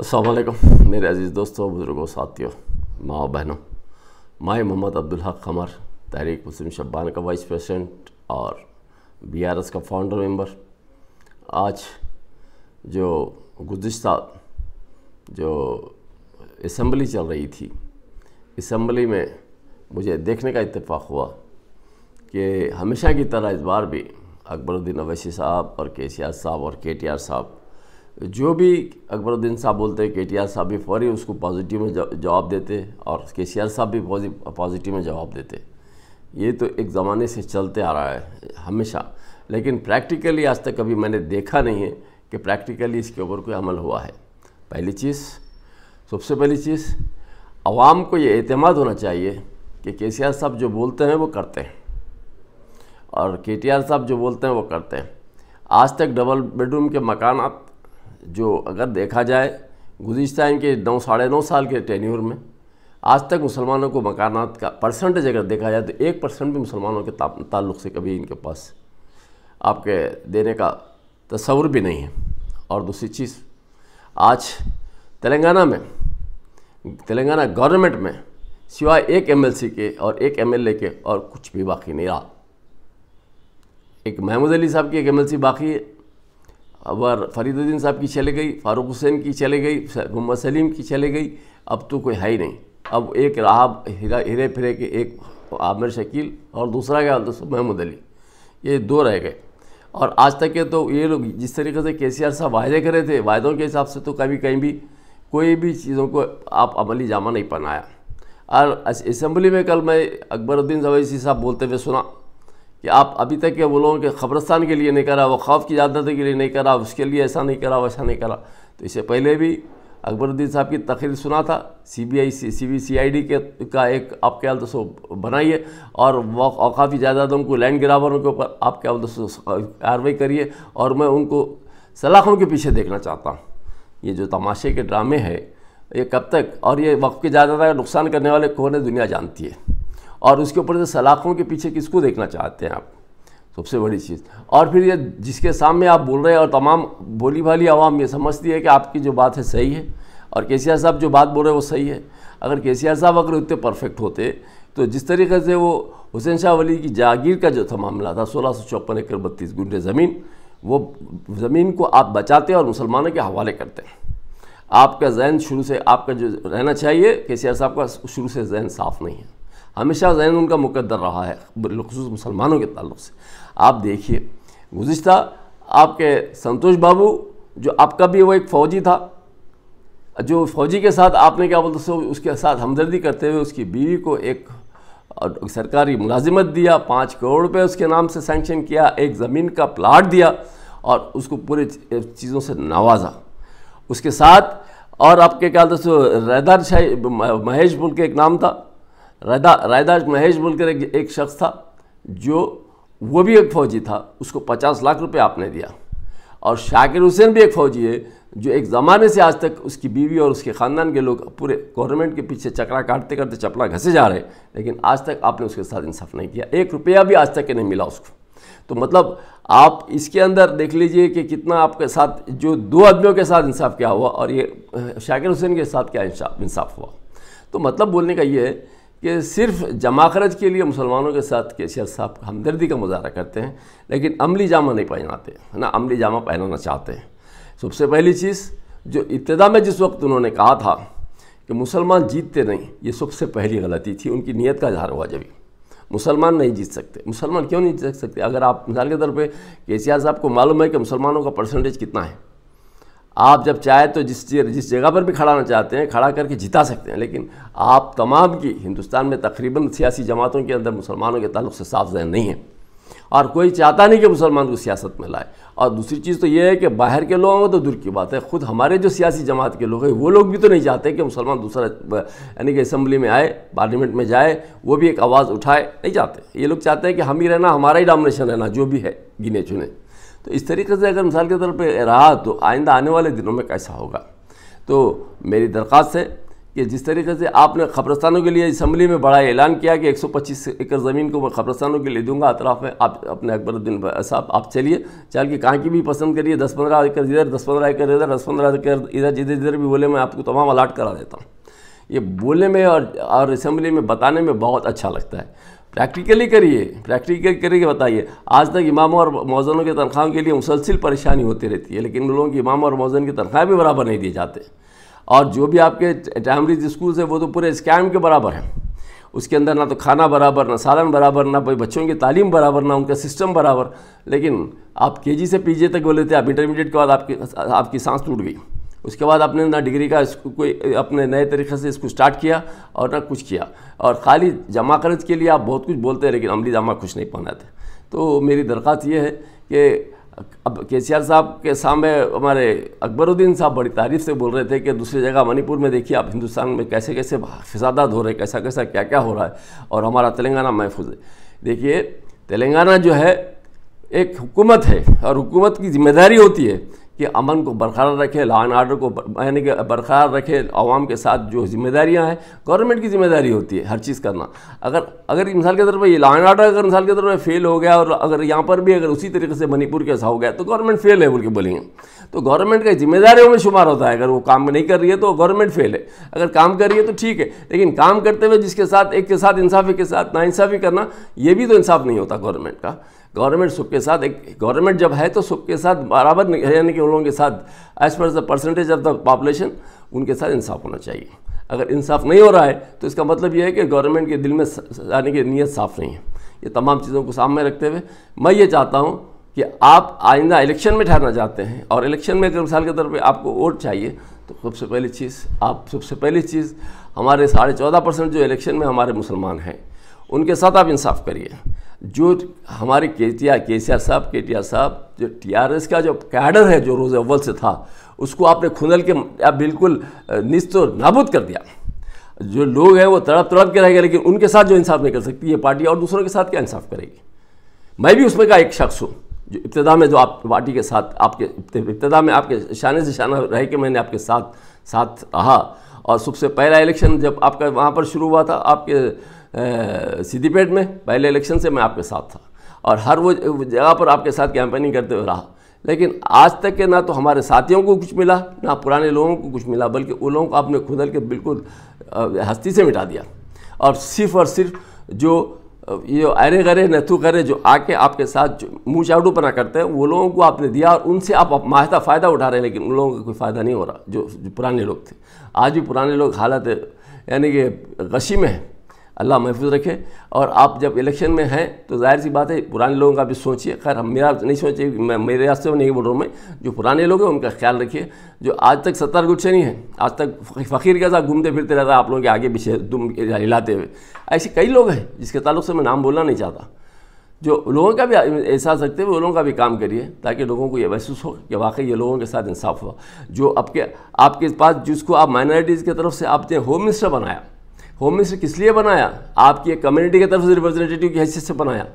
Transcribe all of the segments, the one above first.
असलकम मेरे अज़ीज़ दोस्तों बुज़ुर्गों साथियों माँ बहनों माए मोहम्मद अब्दुल हक कमर तहरीक मुस्लिम शब्बान का वाइस प्रेसिडेंट और बीआरएस का फाउंडर मेंबर आज जो गुज्त जो इसम्बली चल रही थी इसम्बली में मुझे देखने का इतफ़ाक़ हुआ कि हमेशा की तरह इस बार भी अकबरुद्दीन अवैसी साहब और के साहब और के साहब जो भी अकबरुद्दीन साहब बोलते हैं के साहब भी फौरी उसको पॉजिटिव में जवाब देते और के साहब भी पॉजिटिव में जवाब देते ये तो एक ज़माने से चलते आ रहा है हमेशा लेकिन प्रैक्टिकली आज तक कभी मैंने देखा नहीं है कि प्रैक्टिकली इसके ऊपर कोई अमल हुआ है पहली चीज़ सबसे पहली चीज़ आवाम को ये अतमाद होना चाहिए कि के साहब जो बोलते हैं वो करते हैं और के साहब जो बोलते हैं वो करते हैं आज तक डबल बेडरूम के मकान आप जो अगर देखा जाए गुज्त इनके नौ साढ़े नौ साल के टेन्यूर में आज तक मुसलमानों को मकानात का परसेंटेज अगर देखा जाए तो एक परसेंट भी मुसलमानों के ताल्लुक से कभी इनके पास आपके देने का तस्वुर भी नहीं है और दूसरी चीज़ आज तेलंगाना में तेलंगाना गवर्नमेंट में सिवाय एक एमएलसी के और एक एमएलए के और कुछ भी बाकी नहीं रहा एक महमूद अली साहब की एक एम बाकी है अब फरीदुद्दीन साहब की चले गई फारूक हुसैन की चले गई मोहम्मद सलीम की चले गई अब तो कोई है ही नहीं अब एक राहब हिरे फिरे के एक आमिर शकील और दूसरा क्या दोस्तों महमूद अली ये दो रह गए और आज तक के तो ये लोग जिस तरीके से के सी आर साहब वायदे करे थे वायदों के हिसाब से तो कभी कहीं भी कोई भी चीज़ों को आप अमली जामा नहीं पहनाया और असम्बली में कल मैं अकबरुद्दीन जवैसी साहब बोलते हुए सुना कि आप अभी तक के वो लोगों के खबरस्तान के लिए नहीं करा वो खौफ की ज्यादा के लिए नहीं करा उसके लिए ऐसा नहीं करा वैसा नहीं करा तो इससे पहले भी अकबरुद्दीन साहब की तकरीर सुना था C B I C B C I D के का एक आप क्या दोस्तों बनाइए और अवकाफी जायदादों को लैंड गिरावरों के ऊपर आपके क्या दोस्तों कार्रवाई करिए और मैं उनको सलाखों के पीछे देखना चाहता हूँ ये जो तमाशे के ड्रामे हैं ये कब तक और ये वक्त की ज्यादा का नुकसान करने वाले कौन है दुनिया जानती है और उसके ऊपर से सलाखों के पीछे किसको देखना चाहते हैं आप सबसे बड़ी चीज़ और फिर ये जिसके सामने आप बोल रहे हैं और तमाम बोली भाली आवाम ये समझती है कि आपकी जो बात है सही है और के साहब जो बात बोल रहे हैं वो सही है अगर के साहब अगर उतने परफेक्ट होते तो जिस तरीके से वो हुसैन शाह वली की जागीर का जो था मामला था सोलह सौ चौपन एकड़ बत्तीस गुंडे ज़मीन वो ज़मीन को आप बचाते और मुसलमानों के हवाले करते हैं आपका जहन शुरू से आपका जो रहना चाहिए के साहब का शुरू से जहन साफ़ नहीं है हमेशा जहन उनका मुकदर रहा है बिलखसूस मुसलमानों के तल्ल से आप देखिए गुज्त आपके संतोष बाबू जो आपका भी वो एक फ़ौजी था जो फ़ौजी के साथ आपने क्या बोलते सो उसके साथ हमदर्दी करते हुए उसकी बीवी को एक सरकारी मुलाजिमत दिया पाँच करोड़ रुपये उसके नाम से सेंक्शन किया एक ज़मीन का प्लाट दिया और उसको पूरे चीज़ों से नवाजा उसके साथ और आपके क्या बोलते सो रैदार शाही महेश बुल के एक नाम था रायदा रायदा महेश बोलकर एक, एक शख्स था जो वो भी एक फौजी था उसको पचास लाख रुपए आपने दिया और शाकिर हुसैन भी एक फौजी है जो एक ज़माने से आज तक उसकी बीवी और उसके ख़ानदान के लोग पूरे गवर्नमेंट के पीछे चकरा काटते करते चपला घसे जा रहे लेकिन आज तक आपने उसके साथ इंसाफ नहीं किया एक रुपया भी आज तक नहीं मिला उसको तो मतलब आप इसके अंदर देख लीजिए कि कितना आपके साथ जो दो आदमियों के साथ इंसाफ क्या हुआ और ये शाकिर हुसैन के साथ क्या इंसाफ हुआ तो मतलब बोलने का ये है कि सिर्फ जमा खर्च के लिए मुसलमानों के साथ कैशियर साहब हमदर्दी का मुजाहरा करते हैं लेकिन अमली जामा नहीं पहनाते ना अमली जामा पहनाना चाहते हैं सबसे पहली चीज़ जो इब्तदा में जिस वक्त उन्होंने कहा था कि मुसलमान जीतते नहीं ये सबसे पहली गलती थी उनकी नीयत का इजहार हुआ जब मुसलमान नहीं जीत सकते मुसलमान क्यों नहीं जीत सकते अगर आप मिसाल के तौर पर के साहब को मालूम है कि मुसलमानों का परसेंटेज कितना है आप जब चाहे तो जिस जिस जगह पर भी खड़ा होना चाहते हैं खड़ा करके जिता सकते हैं लेकिन आप तमाम की हिंदुस्तान में तकरीबन सियासी जमातों के अंदर मुसलमानों के तल्ल से साफ जहन नहीं है और कोई चाहता नहीं कि मुसलमान को सियासत में लाए और दूसरी चीज़ तो ये है कि बाहर के लोगों को तो दूर की बात है खुद हमारे जो सियासी जमात के लोग हैं वो लोग भी तो नहीं चाहते कि मुसलमान दूसरा यानी कि असम्बली में आए पार्लियामेंट में जाए वो भी एक आवाज़ उठाए नहीं चाहते ये लोग चाहते हैं कि हम ही रहना हमारा ही डोमिनेशन रहना जो भी है गिने चुने तो इस तरीके से अगर मिसाल के तौर पर रहा तो आइंदा आने वाले दिनों में कैसा होगा तो मेरी दरख्वास्त है कि जिस तरीके से आपने खबरस्तानों के लिए इसम्बली में बड़ा ऐलान किया कि 125 एकड़ ज़मीन को मैं खबरस्तानों के लिए दूंगा अतराफ में आप अपने अकबरुद्दीन साहब आप चलिए चल के कहाँ की भी पसंद करिए दस पंद्रह एकड़ इधर दस पंद्रह एकड़ इधर दस पंद्रह एकड़ इधर जिधर जिधर भी बोले मैं आपको तमाम अलाट करा देता हूँ ये बोलने में और और इसम्बली में बताने में बहुत अच्छा लगता है प्रैक्टिकली करिए प्रैक्टिकली करिए बताइए आज तक इमामों और मौजनों की तनख्वाहों के लिए मुसलसिल परेशानी होती रहती है लेकिन लोगों की इमाम और मौजन की तनख्वाह भी बराबर नहीं दिए जाते और जो भी आपके टाइमरीज स्कूल्स हैं वो तो पूरे स्कैम के बराबर हैं उसके अंदर ना तो खाना बराबर ना सालन बराबर ना भाई बच्चों की तालीम बराबर ना उनका सिस्टम बराबर लेकिन आप केजी से पीजी तक बोले थे आप इंटरमीडिएट के बाद आपकी आपकी सांस टूट गई उसके बाद आपने ना डिग्री का कोई अपने नए तरीके से इसको स्टार्ट किया और ना कुछ किया और खाली जमा कर्ज के लिए आप बहुत कुछ बोलते हैं लेकिन अमली जमा कुछ नहीं पहनाते तो मेरी दरख्वास्त ये है कि अब के सी आर साहब के सामने हमारे अकबरुद्दीन साहब बड़ी तारीफ से बोल रहे थे कि दूसरी जगह मणिपुर में देखिए आप हिंदुस्तान में कैसे कैसे फिसादा हो रहे कैसा कैसा क्या क्या हो रहा है और हमारा तेलंगाना महफूज है देखिए तेलंगाना जो है एक हुकूमत है और हुकूमत की जिम्मेदारी होती है कि अमन को बरकरार रखे लॉ एंड आर्डर को यानी कि बरकरार रखे आवाम के साथ जो जिम्मेदारियां हैं गवर्नमेंट की जिम्मेदारी होती है हर चीज़ करना अगर अगर मिसाल के तौर पर ये लॉ एंड आर्डर अगर मिसाल के तौर पर फेल हो गया और अगर यहाँ पर भी अगर उसी तरीके से मणिपुर ऐसा हो गया तो गवर्नमेंट फेल है बोल के बोलेंगे तो गवर्नमेंट का जिम्मेदारियों में शुमार होता है अगर वो काम नहीं कर रही है तो गवर्नमेंट फेल है अगर काम कर रही है तो ठीक है लेकिन काम करते हुए जिसके साथ एक के साथ इंसाफी के साथ नाइंसाफ़ी करना ये भी तो इंसाफ नहीं होता गवर्नमेंट का गवर्नमेंट सुख के साथ एक गवर्नमेंट जब है तो सुख के साथ बराबर यानी कि उन लोगों के साथ as per percentage of the population उनके साथ इंसाफ होना चाहिए अगर इंसाफ नहीं हो रहा है तो इसका मतलब यह है कि गवर्नमेंट के दिल में यानी कि नीयत साफ़ नहीं है ये तमाम चीज़ों को सामने रखते हुए मैं ये चाहता हूँ कि आप आइंदा इलेक्शन में ठहरना चाहते हैं और इलेक्शन में अगर मिसाल के तौर पर आपको वोट चाहिए तो सबसे पहली चीज़ आप सबसे पहली चीज़ हमारे साढ़े चौदह परसेंट जो इलेक्शन में हमारे मुसलमान हैं उनके साथ आप इंसाफ करिए जो हमारे के टी आर के सी आर साहब के टी आर साहब जो टी आर एस का जो कैडर है जो रोज़ अव्वल से था उसको आपने खुनल के आप बिल्कुल निस्त नाबूद कर दिया जो लोग हैं वो तड़प तड़प के रह गए लेकिन उनके साथ जो इंसाफ नहीं कर सकती ये पार्टी और दूसरों के साथ क्या इंसाफ करेगी मैं भी उसमें का एक शख्स हूँ जो इब्तदा में जो आप पार्टी के साथ आपके इब्तदा में आपके शाने से शाना रह के मैंने आपके साथ साथ रहा और सबसे पहला इलेक्शन जब आपका वहाँ पर शुरू हुआ था आपके सिद्दीपेट में पहले इलेक्शन से मैं आपके साथ था और हर वो जगह पर आपके साथ कैंपेनिंग करते हुए रहा लेकिन आज तक के ना तो हमारे साथियों को कुछ मिला ना पुराने लोगों को कुछ मिला बल्कि उन लोगों को आपने खुदल के बिल्कुल हस्ती से मिटा दिया और सिर्फ और सिर्फ जो ये अरे गरे नथु करे जो आके आपके साथ मुँह चाउडू पना करते हैं वो लोगों को आपने दिया और उनसे आप माहता फ़ायदा उठा रहे हैं लेकिन उन लोगों का कोई फ़ायदा नहीं हो रहा जो, जो पुराने लोग थे आज भी पुराने लोग हालत यानी कि गशी में हैं अल्लाह महफूज रखे और आप जब इलेक्शन में हैं तो जाहिर सी बात है पुराने लोगों का भी सोचिए खैर हम मेरा नहीं सोचिए मैं मेरे रास्ते में नहीं बोल रहा हूँ मैं जो पुराने लोग हैं उनका ख्याल रखिए जो आज तक सत्तर गुच्छे नहीं है आज तक फ़कीर के साथ घूमते फिरते रहता है आप लोगों के आगे पीछे दुम हिलाते हुए ऐसे कई लोग हैं जिसके ताल्लुक से मैं नाम बोलना नहीं चाहता जो लोगों का भी एहसास रखते हुए लोगों का भी काम करिए ताकि लोगों को ये महसूस हो कि वाकई ये लोगों के साथ इंसाफ हुआ जो आपके आपके पास जिसको आप माइनॉरिटीज़ की तरफ से आपने होम मिनिस्टर बनाया होम मिनिस्टर किस लिए बनाया आपकी एक कम्युनिटी की तरफ से रिप्रेजेंटेटिव की हैसियत से बनाया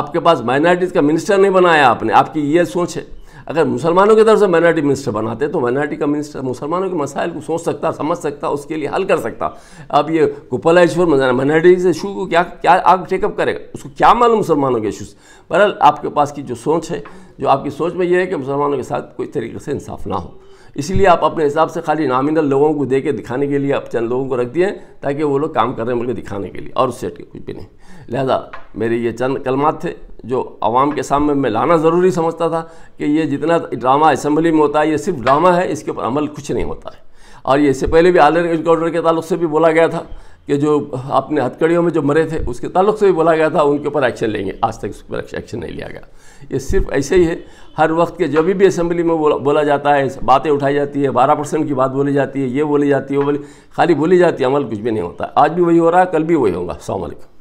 आपके पास माइनॉरिटीज़ का मिनिस्टर नहीं बनाया आपने आपकी ये सोच है अगर मुसलमानों की तरफ से माइनॉरिटी मिनिस्टर बनाते तो माइनॉरिटी का मिनिस्टर मुसलमानों के मसाइल को सोच सकता समझ सकता उसके लिए हल कर सकता अब ये कुपला ईश्वर माइनॉरिटी से इशू को क्या क्या आप टेकअप करेगा उसको क्या मालूम मुसलमानों के इशूज़ बहरहाल आपके पास की जो सोच है जो आपकी सोच में ये है कि मुसलमानों के साथ कोई तरीके से इंसाफ ना हो इसीलिए आप अपने हिसाब से खाली नामिनल लोगों को दे के दिखाने के लिए आप चंद लोगों को रख दिए ताकि वो लोग काम कर रहे हैं बल्कि दिखाने के लिए और उससे कुछ भी नहीं लिहाजा मेरे ये चंद कलमात थे जो आवाम के सामने मैं लाना ज़रूरी समझता था कि ये जितना ड्रामा असम्बली में होता है ये सिर्फ ड्रामा है इसके ऊपर अमल कुछ नहीं होता है और ये इससे पहले भी आलर एजुकेटर के ताल्लुक से भी बोला गया था कि जो आपने हथकड़ियों में जो मरे थे उसके ताल्लुक से भी बोला गया था उनके ऊपर एक्शन लेंगे आज तक उस पर एक्शन नहीं लिया गया ये सिर्फ ऐसे ही है हर वक्त के जब भी असम्बली में बोला बोला जाता है बातें उठाई जाती है बारह परसेंट की बात बोली जाती है ये बोली जाती है वो बोली खाली बोली जाती है अमल कुछ भी नहीं होता आज भी वही हो रहा है कल भी वही होगा सामिक